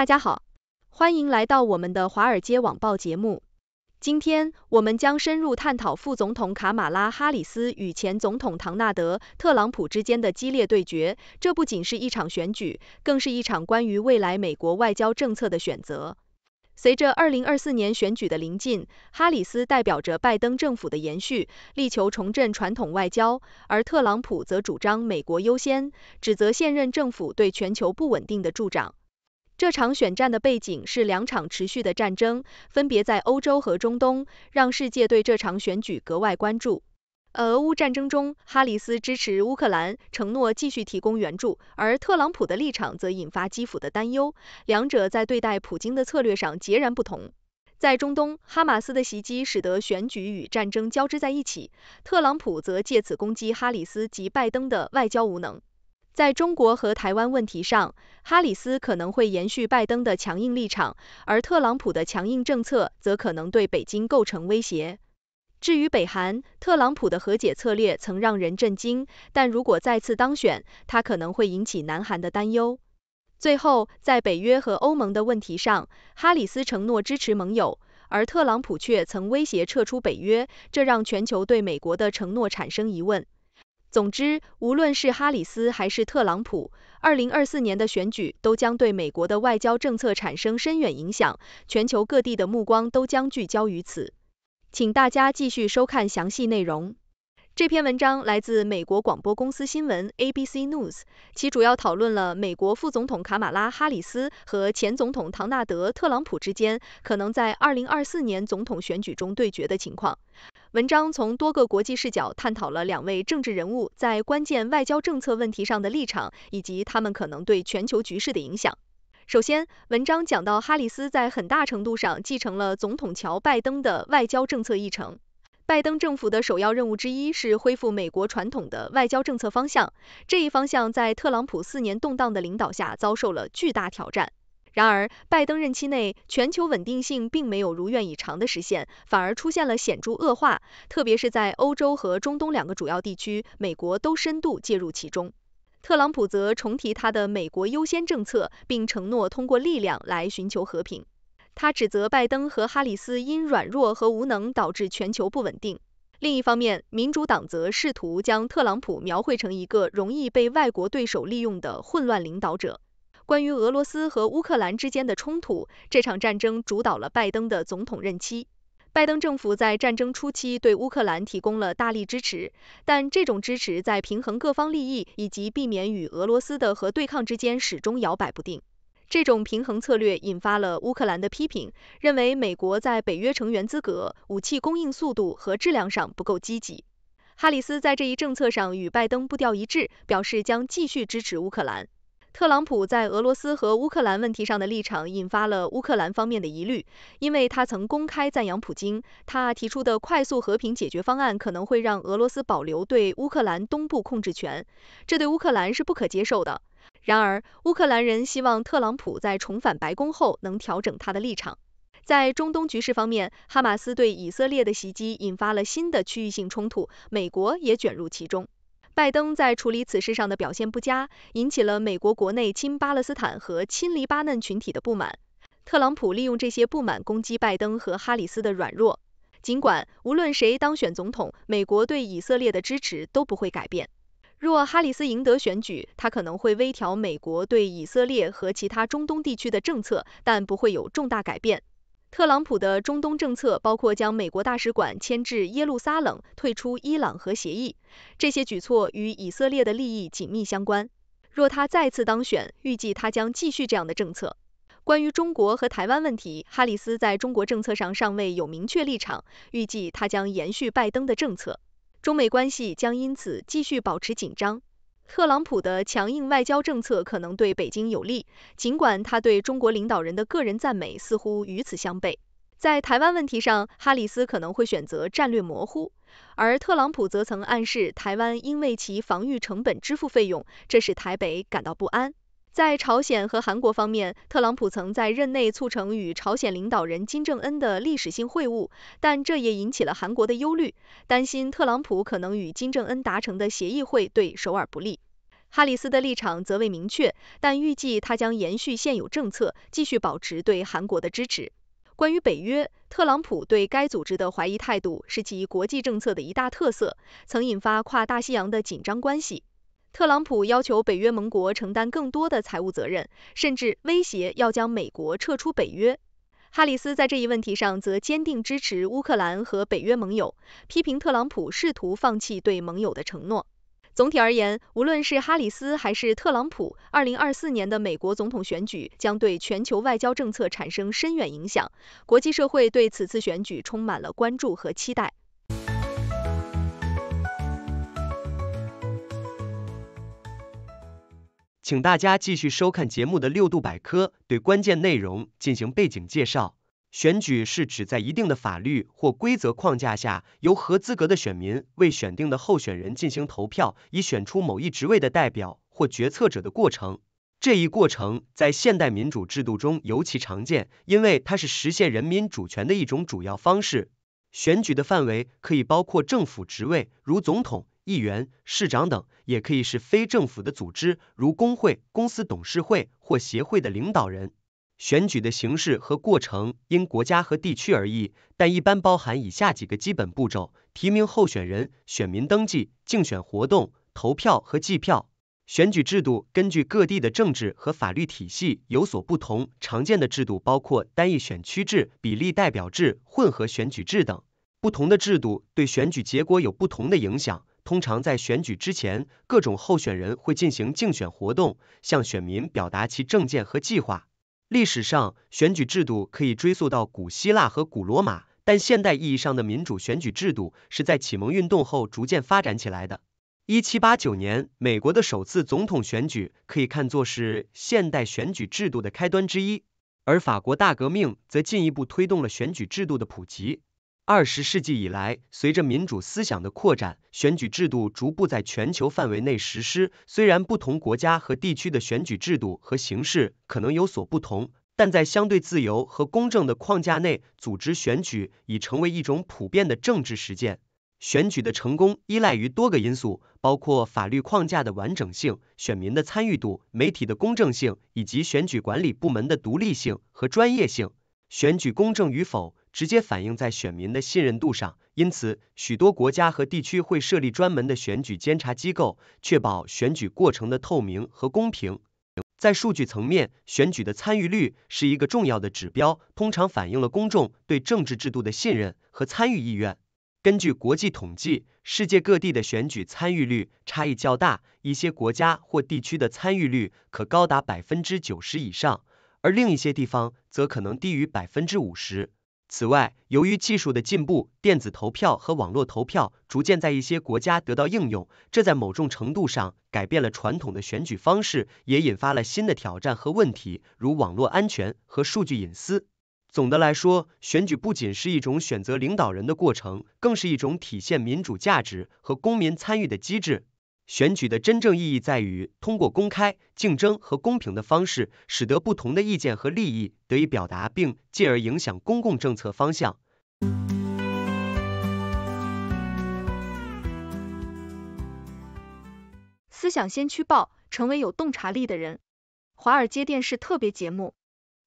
大家好，欢迎来到我们的华尔街网报节目。今天我们将深入探讨副总统卡马拉·哈里斯与前总统唐纳德·特朗普之间的激烈对决。这不仅是一场选举，更是一场关于未来美国外交政策的选择。随着2024年选举的临近，哈里斯代表着拜登政府的延续，力求重振传统外交；而特朗普则主张“美国优先”，指责现任政府对全球不稳定的助长。这场选战的背景是两场持续的战争，分别在欧洲和中东，让世界对这场选举格外关注。俄乌战争中，哈里斯支持乌克兰，承诺继续提供援助，而特朗普的立场则引发基辅的担忧。两者在对待普京的策略上截然不同。在中东，哈马斯的袭击使得选举与战争交织在一起，特朗普则借此攻击哈里斯及拜登的外交无能。在中国和台湾问题上，哈里斯可能会延续拜登的强硬立场，而特朗普的强硬政策则可能对北京构成威胁。至于北韩，特朗普的和解策略曾让人震惊，但如果再次当选，他可能会引起南韩的担忧。最后，在北约和欧盟的问题上，哈里斯承诺支持盟友，而特朗普却曾威胁撤出北约，这让全球对美国的承诺产生疑问。总之，无论是哈里斯还是特朗普，二零二四年的选举都将对美国的外交政策产生深远影响，全球各地的目光都将聚焦于此。请大家继续收看详细内容。这篇文章来自美国广播公司新闻 （ABC News），其主要讨论了美国副总统卡马拉·哈里斯和前总统唐纳德·特朗普之间可能在二零二四年总统选举中对决的情况。文章从多个国际视角探讨了两位政治人物在关键外交政策问题上的立场，以及他们可能对全球局势的影响。首先，文章讲到哈里斯在很大程度上继承了总统乔拜登的外交政策议程。拜登政府的首要任务之一是恢复美国传统的外交政策方向，这一方向在特朗普四年动荡的领导下遭受了巨大挑战。然而，拜登任期内，全球稳定性并没有如愿以偿的实现，反而出现了显著恶化。特别是在欧洲和中东两个主要地区，美国都深度介入其中。特朗普则重提他的“美国优先”政策，并承诺通过力量来寻求和平。他指责拜登和哈里斯因软弱和无能导致全球不稳定。另一方面，民主党则试图将特朗普描绘成一个容易被外国对手利用的混乱领导者。关于俄罗斯和乌克兰之间的冲突，这场战争主导了拜登的总统任期。拜登政府在战争初期对乌克兰提供了大力支持，但这种支持在平衡各方利益以及避免与俄罗斯的核对抗之间始终摇摆不定。这种平衡策略引发了乌克兰的批评，认为美国在北约成员资格、武器供应速度和质量上不够积极。哈里斯在这一政策上与拜登步调一致，表示将继续支持乌克兰。特朗普在俄罗斯和乌克兰问题上的立场引发了乌克兰方面的疑虑，因为他曾公开赞扬普京。他提出的快速和平解决方案可能会让俄罗斯保留对乌克兰东部控制权，这对乌克兰是不可接受的。然而，乌克兰人希望特朗普在重返白宫后能调整他的立场。在中东局势方面，哈马斯对以色列的袭击引发了新的区域性冲突，美国也卷入其中。拜登在处理此事上的表现不佳，引起了美国国内亲巴勒斯坦和亲黎巴嫩群体的不满。特朗普利用这些不满攻击拜登和哈里斯的软弱。尽管无论谁当选总统，美国对以色列的支持都不会改变。若哈里斯赢得选举，他可能会微调美国对以色列和其他中东地区的政策，但不会有重大改变。特朗普的中东政策包括将美国大使馆迁至耶路撒冷、退出伊朗核协议，这些举措与以色列的利益紧密相关。若他再次当选，预计他将继续这样的政策。关于中国和台湾问题，哈里斯在中国政策上尚未有明确立场，预计他将延续拜登的政策，中美关系将因此继续保持紧张。特朗普的强硬外交政策可能对北京有利，尽管他对中国领导人的个人赞美似乎与此相悖。在台湾问题上，哈里斯可能会选择战略模糊，而特朗普则曾暗示台湾应为其防御成本支付费用，这使台北感到不安。在朝鲜和韩国方面，特朗普曾在任内促成与朝鲜领导人金正恩的历史性会晤，但这也引起了韩国的忧虑，担心特朗普可能与金正恩达成的协议会对首尔不利。哈里斯的立场则未明确，但预计他将延续现有政策，继续保持对韩国的支持。关于北约，特朗普对该组织的怀疑态度是其国际政策的一大特色，曾引发跨大西洋的紧张关系。特朗普要求北约盟国承担更多的财务责任，甚至威胁要将美国撤出北约。哈里斯在这一问题上则坚定支持乌克兰和北约盟友，批评特朗普试图放弃对盟友的承诺。总体而言，无论是哈里斯还是特朗普，二零二四年的美国总统选举将对全球外交政策产生深远影响。国际社会对此次选举充满了关注和期待。请大家继续收看节目的六度百科，对关键内容进行背景介绍。选举是指在一定的法律或规则框架下，由合资格的选民为选定的候选人进行投票，以选出某一职位的代表或决策者的过程。这一过程在现代民主制度中尤其常见，因为它是实现人民主权的一种主要方式。选举的范围可以包括政府职位，如总统。议员、市长等，也可以是非政府的组织，如工会、公司董事会或协会的领导人。选举的形式和过程因国家和地区而异，但一般包含以下几个基本步骤：提名候选人、选民登记、竞选活动、投票和计票。选举制度根据各地的政治和法律体系有所不同，常见的制度包括单一选区制、比例代表制、混合选举制等。不同的制度对选举结果有不同的影响。通常在选举之前，各种候选人会进行竞选活动，向选民表达其政见和计划。历史上，选举制度可以追溯到古希腊和古罗马，但现代意义上的民主选举制度是在启蒙运动后逐渐发展起来的。一七八九年，美国的首次总统选举可以看作是现代选举制度的开端之一，而法国大革命则进一步推动了选举制度的普及。二十世纪以来，随着民主思想的扩展，选举制度逐步在全球范围内实施。虽然不同国家和地区的选举制度和形式可能有所不同，但在相对自由和公正的框架内组织选举已成为一种普遍的政治实践。选举的成功依赖于多个因素，包括法律框架的完整性、选民的参与度、媒体的公正性以及选举管理部门的独立性和专业性。选举公正与否？直接反映在选民的信任度上，因此许多国家和地区会设立专门的选举监察机构，确保选举过程的透明和公平。在数据层面，选举的参与率是一个重要的指标，通常反映了公众对政治制度的信任和参与意愿。根据国际统计，世界各地的选举参与率差异较大，一些国家或地区的参与率可高达百分之九十以上，而另一些地方则可能低于百分之五十。此外，由于技术的进步，电子投票和网络投票逐渐在一些国家得到应用，这在某种程度上改变了传统的选举方式，也引发了新的挑战和问题，如网络安全和数据隐私。总的来说，选举不仅是一种选择领导人的过程，更是一种体现民主价值和公民参与的机制。选举的真正意义在于，通过公开、竞争和公平的方式，使得不同的意见和利益得以表达，并进而影响公共政策方向。思想先驱报，成为有洞察力的人。华尔街电视特别节目，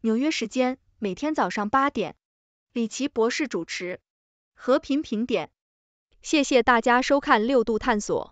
纽约时间每天早上八点，李奇博士主持。和平评点。谢谢大家收看六度探索。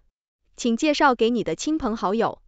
请介绍给你的亲朋好友。